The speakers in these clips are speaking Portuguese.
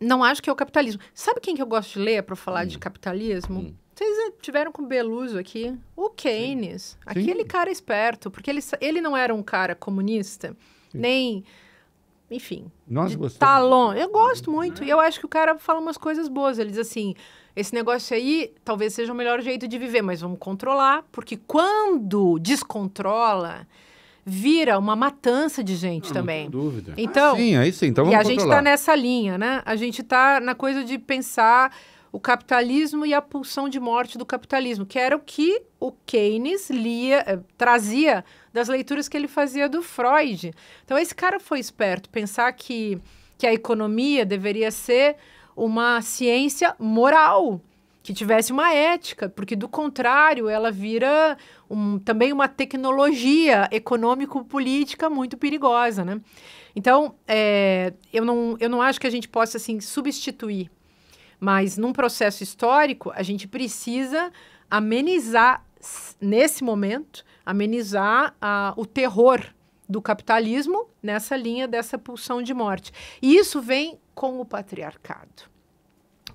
não acho que é o capitalismo. Sabe quem que eu gosto de ler para falar hum. de capitalismo? Hum. Vocês eh, tiveram com o Beluso aqui, o Keynes, Sim. aquele Sim. cara esperto, porque ele, ele não era um cara comunista, Sim. nem enfim. Nós gostamos. Talon. Tá eu gosto muito. É. E eu acho que o cara fala umas coisas boas. Ele diz assim: esse negócio aí talvez seja o melhor jeito de viver, mas vamos controlar, porque quando descontrola, vira uma matança de gente não, ah, também. Não dúvida. Então, ah, sim, é aí sim. Então vamos e a gente está nessa linha, né? A gente está na coisa de pensar o capitalismo e a pulsão de morte do capitalismo, que era o que o Keynes lia, eh, trazia das leituras que ele fazia do Freud. Então esse cara foi esperto, pensar que, que a economia deveria ser uma ciência moral que tivesse uma ética, porque do contrário ela vira um, também uma tecnologia econômico-política muito perigosa, né? Então, é, eu, não, eu não acho que a gente possa, assim, substituir, mas num processo histórico a gente precisa amenizar, nesse momento, amenizar a, o terror do capitalismo nessa linha dessa pulsão de morte. E isso vem com o patriarcado.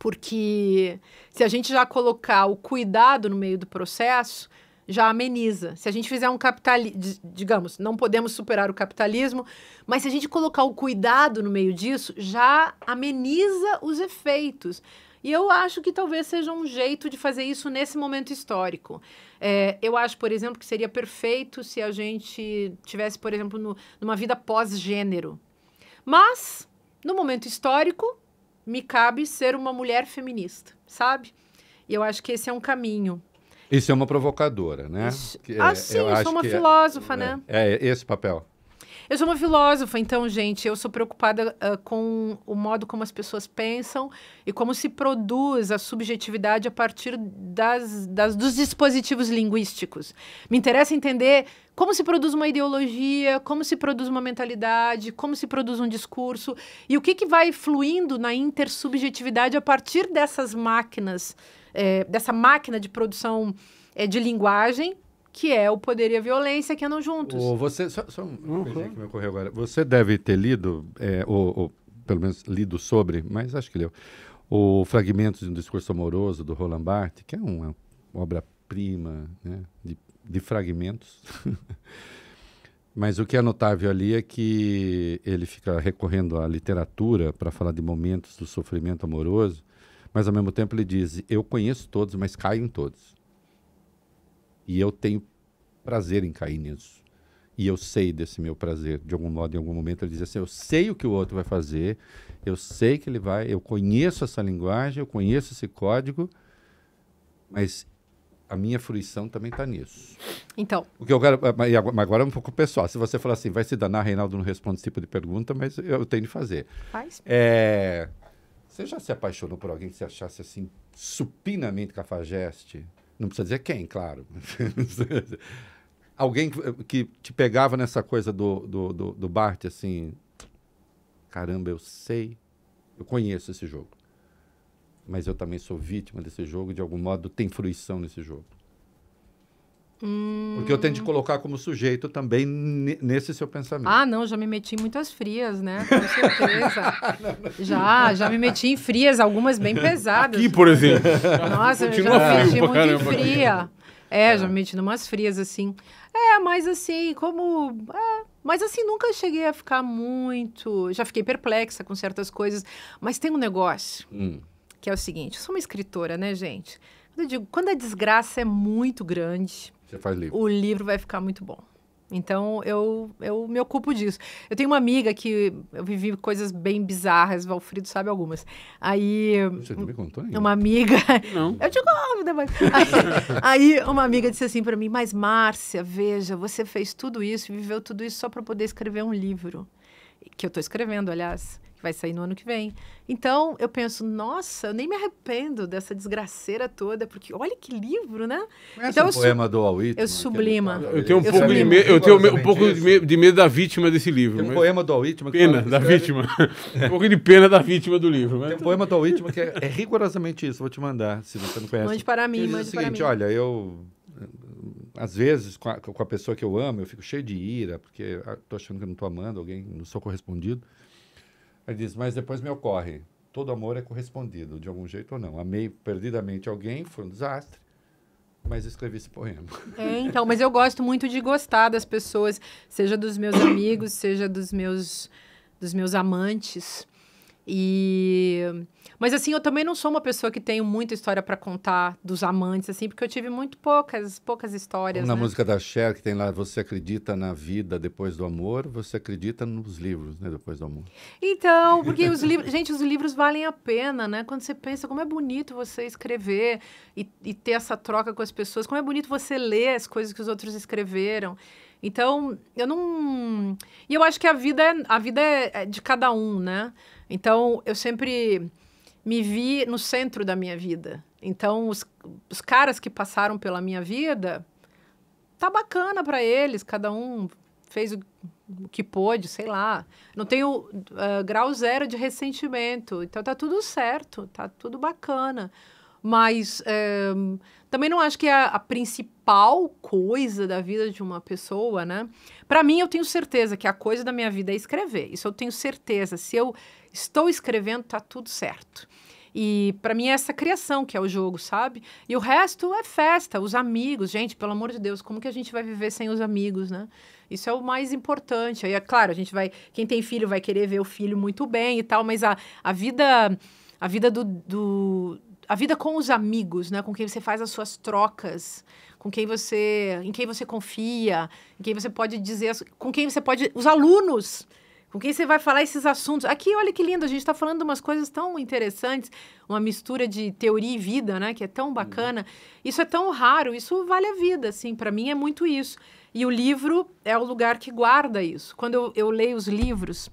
Porque se a gente já colocar o cuidado no meio do processo, já ameniza. Se a gente fizer um capitalismo, digamos, não podemos superar o capitalismo, mas se a gente colocar o cuidado no meio disso, já ameniza os efeitos. E eu acho que talvez seja um jeito de fazer isso nesse momento histórico. É, eu acho, por exemplo, que seria perfeito se a gente tivesse, por exemplo, no, numa vida pós-gênero. Mas, no momento histórico, me cabe ser uma mulher feminista, sabe? E eu acho que esse é um caminho. Isso é uma provocadora, né? Isso... É, ah, sim, eu, sou uma é- filósofa, né? é, né? É, esse papel. Eu sou uma filósofa, então, gente, eu sou preocupada uh, com o modo como as pessoas pensam e como se produz a subjetividade a partir das, das, dos dispositivos linguísticos. Me interessa entender como se produz uma ideologia, como se produz uma mentalidade, como se produz um discurso e o que, que vai fluindo na intersubjetividade a partir dessas máquinas, é, dessa máquina de produção é, de linguagem que é o Poder e a Violência que andam juntos. Oh, você, só, só uma uhum. coisa que me ocorreu agora. Você deve ter lido, é, ou, ou, pelo menos lido sobre, mas acho que leu, o Fragmentos de um Discurso Amoroso, do Roland Barthes, que é uma obra-prima né, de, de fragmentos. Mas o que é notável ali é que ele fica recorrendo à literatura para falar de momentos do sofrimento amoroso, mas ao mesmo tempo ele diz: Eu conheço todos, mas caio em todos. E eu tenho prazer em cair nisso. E eu sei desse meu prazer. De algum modo, em algum momento, ele diz assim: eu sei o que o outro vai fazer, eu sei que ele vai, eu conheço essa linguagem, eu conheço esse código, mas a minha fruição também está nisso. Então. O que eu quero, mas agora é um pouco pessoal. Se você falar assim, vai se danar, Reinaldo não responde esse tipo de pergunta, mas eu tenho de fazer. Faz. É, você já se apaixonou por alguém que se achasse assim supinamente cafajeste? Não precisa dizer quem, claro. Alguém que te pegava nessa coisa do, do, do, do Bart, assim, caramba, eu sei, eu conheço esse jogo. Mas eu também sou vítima desse jogo, de algum modo tem fruição nesse jogo. Hum. Porque eu tenho de colocar como sujeito também nesse seu pensamento. Ah, não, já me meti em muitas frias, né? Com certeza. já, já me meti em frias, algumas bem pesadas. Aqui, por exemplo. Nossa, eu já me meti muito em fria. É, é, já me meti em umas frias, assim. É, mas assim, como... É, mas assim, nunca cheguei a ficar muito... Já fiquei perplexa com certas coisas. Mas tem um negócio, hum. que é o seguinte. Eu sou uma escritora, né, gente? Eu digo, quando a desgraça é muito grande você faz livro. O livro vai ficar muito bom. Então eu, eu me ocupo disso. Eu tenho uma amiga que eu vivi coisas bem bizarras, Valfrido sabe algumas. Aí. Você não me contou ainda? Uma amiga. Não. Eu te convido, ah, mas. Aí, aí uma amiga disse assim para mim: Mas Márcia, veja, você fez tudo isso, viveu tudo isso só para poder escrever um livro. Que eu tô escrevendo, aliás que vai sair no ano que vem. Então, eu penso, nossa, eu nem me arrependo dessa desgraceira toda, porque olha que livro, né? Conhece então, o é poema do Alito? Eu né, é sublima. Eu tenho um eu pouco, de, me, eu tenho um pouco de, me, de, medo da vítima desse livro. Tem um mas... poema do Alito. Pena da vítima. um pouco de pena da vítima do livro. Mas... Tem um poema do Alito que é, é, rigorosamente isso. Vou te mandar, se você não conhece. Mande para mim, mande o seguinte, olha, eu às vezes, com a, com a, pessoa que eu amo, eu fico cheio de ira, porque estou ah, achando que não estou amando alguém, não sou correspondido. Ele diz, mas depois me ocorre, todo amor é correspondido, de algum jeito ou não. Amei perdidamente alguém, foi um desastre, mas escrevi esse poema. É, então, mas eu gosto muito de gostar das pessoas, seja dos meus amigos, seja dos meus dos meus amantes. E mas assim, eu também não sou uma pessoa que tenho muita história para contar dos amantes assim, porque eu tive muito poucas, poucas histórias. Na né? música da Cher que tem lá, você acredita na vida depois do amor, você acredita nos livros, né, depois do amor. Então, porque os livros, gente, os livros valem a pena, né? Quando você pensa como é bonito você escrever e, e ter essa troca com as pessoas, como é bonito você ler as coisas que os outros escreveram. Então, eu não. E eu acho que a vida é, a vida é, é de cada um, né? Então, eu sempre me vi no centro da minha vida. Então, os, os caras que passaram pela minha vida, tá bacana para eles, cada um fez o, o, que pôde, sei lá. Não tenho uh, grau zero de ressentimento. Então, tá tudo certo, tá tudo bacana. Mas também não acho que é a principal coisa da vida de uma pessoa, né? Para mim, eu tenho certeza que a coisa da minha vida é escrever. Isso eu tenho certeza. Se eu estou escrevendo, tá tudo certo. E para mim é essa criação que é o jogo, sabe? E o resto é festa, os amigos, gente, pelo amor de Deus, como que a gente vai viver sem os amigos, né? Isso é o mais importante. Aí, é claro, a gente vai. Quem tem filho vai querer ver o filho muito bem e tal, mas a, a vida. A vida do, do a vida com os amigos, né? Com quem você faz as suas trocas, com quem você, em quem você confia, em quem você pode dizer, com quem você pode, os alunos, com quem você vai falar esses assuntos. Aqui, olha que lindo, a gente está falando de umas coisas tão interessantes, uma mistura de teoria e vida, né? Que é tão uhum. bacana. Uhum. Isso é tão raro, isso vale a vida, assim. Para mim é muito isso. E o livro é o lugar que guarda isso. Quando eu, eu leio os livros,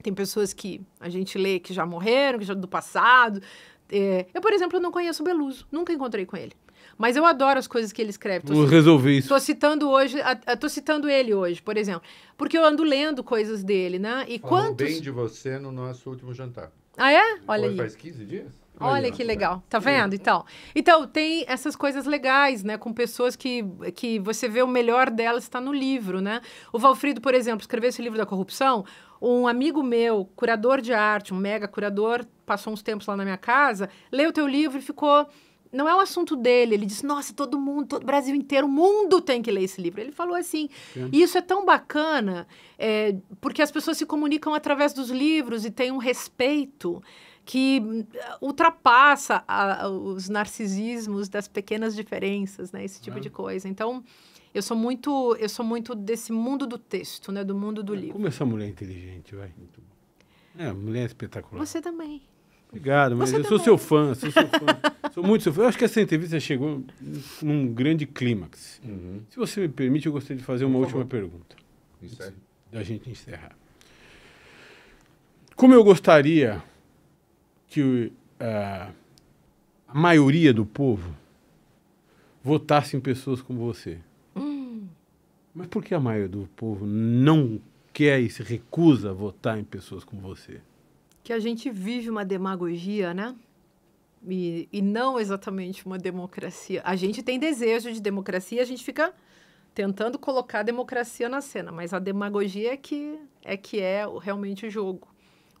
tem pessoas que a gente lê que já morreram, que já do passado, é, eu, por exemplo, não conheço o Beluso, nunca encontrei com ele. Mas eu adoro as coisas que ele escreve. Tô, Vou resolver isso. Tô citando hoje, a, a, tô citando ele hoje, por exemplo. Porque eu ando lendo coisas dele, né? E Falou bem de você no nosso último jantar. Ah, é? Olha Foi aí. Faz 15 dias? Olha aí, que legal, tá hum. vendo? Então, então tem essas coisas legais, né, com pessoas que, que você vê o melhor delas está no livro, né? O Valfrido, por exemplo, escreveu esse livro da corrupção. Um amigo meu, curador de arte, um mega curador, passou uns tempos lá na minha casa, leu o teu livro e ficou não é um assunto dele. Ele disse: Nossa, todo mundo, todo o Brasil inteiro, o mundo tem que ler esse livro. Ele falou assim. Sim. E isso é tão bacana, é, porque as pessoas se comunicam através dos livros e tem um respeito que uh, ultrapassa a, os narcisismos das pequenas diferenças, né? Esse tipo de coisa. Então, eu sou muito, eu sou muito desse mundo do texto, né? Do mundo do é, livro. Como essa mulher é inteligente, vai. É, mulher é espetacular. Você também. Obrigado, mas eu tá sou seu fã, sou seu fã. sou muito seu fã. Eu acho que essa entrevista chegou num grande clímax. Uhum. Se você me permite, eu gostaria de fazer uma Por última favor. pergunta. Isso Da gente encerrar. Como eu gostaria que uh, a maioria do povo votasse em pessoas como você. Hum. Mas por que a maioria do povo não quer e se recusa a votar em pessoas como você? que a gente vive uma demagogia, né? E, e não exatamente uma democracia. A gente tem desejo de democracia, a gente fica tentando colocar a democracia na cena, mas a demagogia é que é que é realmente o jogo.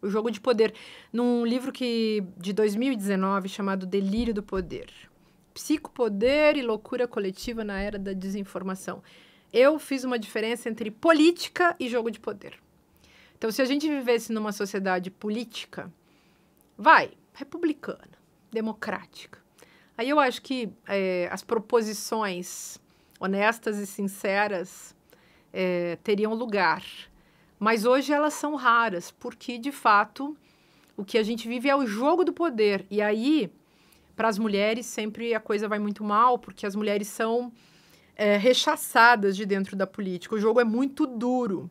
O jogo de poder. Num livro que de 2019 chamado Delírio do Poder. Psicopoder e loucura coletiva na era da desinformação. Eu fiz uma diferença entre política e jogo de poder. Então, se a gente vivesse numa sociedade política, vai, republicana, democrática. Aí eu acho que é, as proposições honestas e sinceras é, teriam lugar. Mas hoje elas são raras, porque de fato o que a gente vive é o jogo do poder. E aí, para as mulheres, sempre a coisa vai muito mal, porque as mulheres são é, rechaçadas de dentro da política. O jogo é muito duro.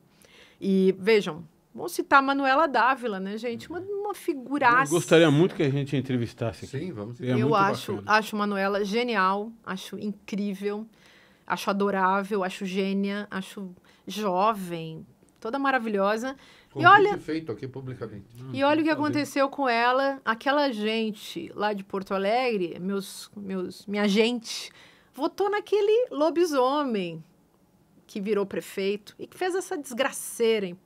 E vejam, Vamos citar a Manuela Dávila, né, gente? Uma, uma figuraça. Eu gostaria muito que a gente entrevistasse aqui. Sim, vamos. É eu acho, acho Manuela genial, acho incrível, acho adorável, acho gênia, acho jovem, toda maravilhosa. Convite e olha, feito aqui publicamente. E olha o que aconteceu com ela. Aquela gente lá de Porto Alegre, meus, meus, minha gente, votou naquele lobisomem que virou prefeito e que fez essa desgraceira, hein?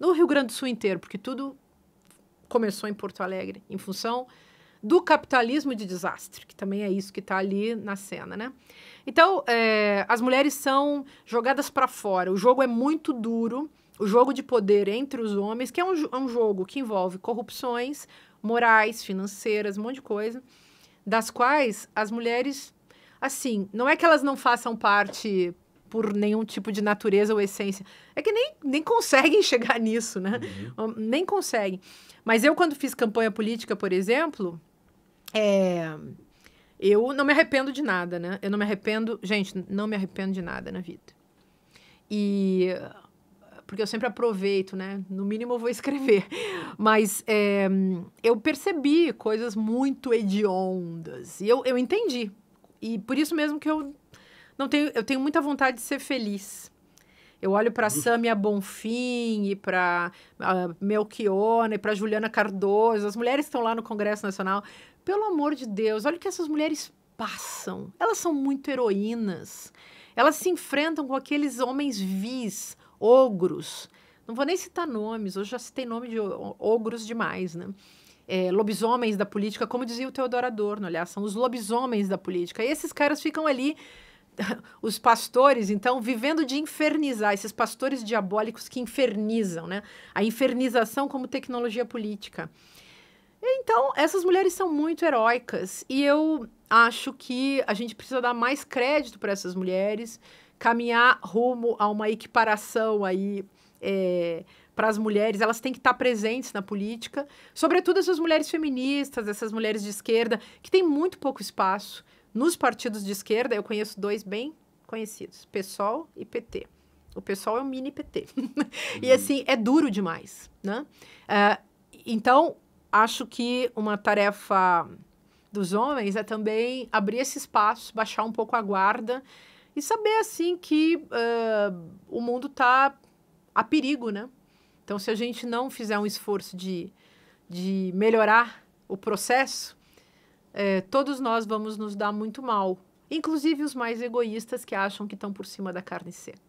no Rio Grande do Sul inteiro, porque tudo começou em Porto Alegre, em função do capitalismo de desastre, que também é isso que está ali na cena, né? Então, é, as mulheres são jogadas para fora. O jogo é muito duro, o jogo de poder entre os homens, que é um, é um jogo que envolve corrupções morais, financeiras, um monte de coisa, das quais as mulheres, assim, não é que elas não façam parte por nenhum tipo de natureza ou essência. É que nem, nem conseguem chegar nisso, né? Uhum. Hum, nem conseguem. Mas eu, quando fiz campanha política, por exemplo, é, eu não me arrependo de nada, né? Eu não me arrependo, gente, não me arrependo de nada na vida. E porque eu sempre aproveito, né? No mínimo eu vou escrever. Mas é, eu percebi coisas muito hediondas. E eu, eu entendi. E por isso mesmo que eu não tenho, eu tenho muita vontade de ser feliz. Eu olho para uhum. Samia Bonfim e para uh, ah, Melchiona e para Juliana Cardoso, as mulheres que estão lá no Congresso Nacional. Pelo amor de Deus, olha o que essas mulheres passam. Elas são muito heroínas. Elas se enfrentam com aqueles homens vis, ogros. Não vou nem citar nomes, hoje já citei nome de ogros demais, né? É, lobisomens da política, como dizia o Teodoro Adorno, aliás, são os lobisomens da política. E esses caras ficam ali os pastores, então, vivendo de infernizar, esses pastores diabólicos que infernizam, né? A infernização como tecnologia política. Então, essas mulheres são muito heróicas e eu acho que a gente precisa dar mais crédito para essas mulheres, caminhar rumo a uma equiparação aí é, para as mulheres, elas têm que estar tá presentes na política, sobretudo essas mulheres feministas, essas mulheres de esquerda, que têm muito pouco espaço. Nos partidos de esquerda, eu conheço dois bem conhecidos: PSOL e PT. O PSOL é um mini PT. Uhum. e assim, é duro demais. Né? Uh, então, acho que uma tarefa dos homens é também abrir esse espaço, baixar um pouco a guarda e saber assim que uh, o mundo está a perigo, né? Então, se a gente não fizer um esforço de, de melhorar o processo, é, todos nós vamos nos dar muito mal, inclusive os mais egoístas que acham que estão por cima da carne seca.